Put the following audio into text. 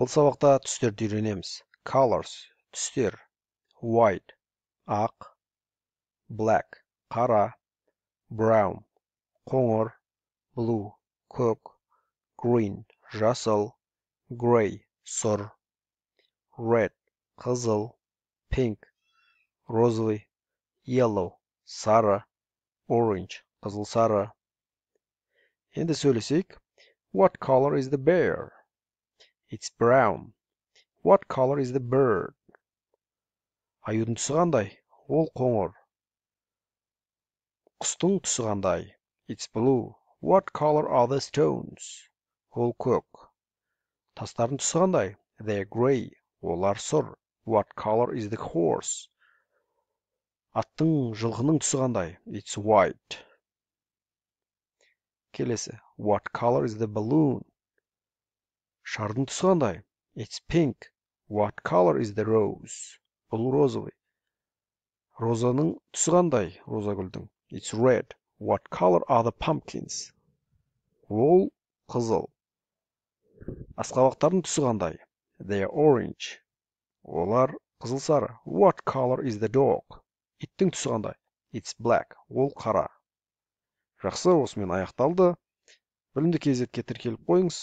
бұл сабақта түстерді үйренеміз colors түстер white ақ black қара brown қоңыр blue көк green жасыл Gray – сұр red қызыл pink розовый yellow сары orange қызыл сары енді сөйлесейік what color is the bear It's brown. What color is the bird? Аюдың түсі қандай? Ол қоңыр. Құстың түсі қандай? It's blue. What color are the stones? Ол көк. Тастардың түсі қандай? They're gray. Олар сұр. What color is the horse? Аттың жылқының түсі қандай? It's white. Келесі. What color is the balloon? шардың түсі қандай it's pink what color is the rose бұл розовый розаның түсі қандай роза гүлдің it's red what color are the pumpkins ол қызыл асқабақтардың түсі қандай they are orange олар қызыл сары what color is the dog иттің түсі қандай it's black ол қара жақсы осымен аяқталды білімді кезекке тіркеліп қойыңыз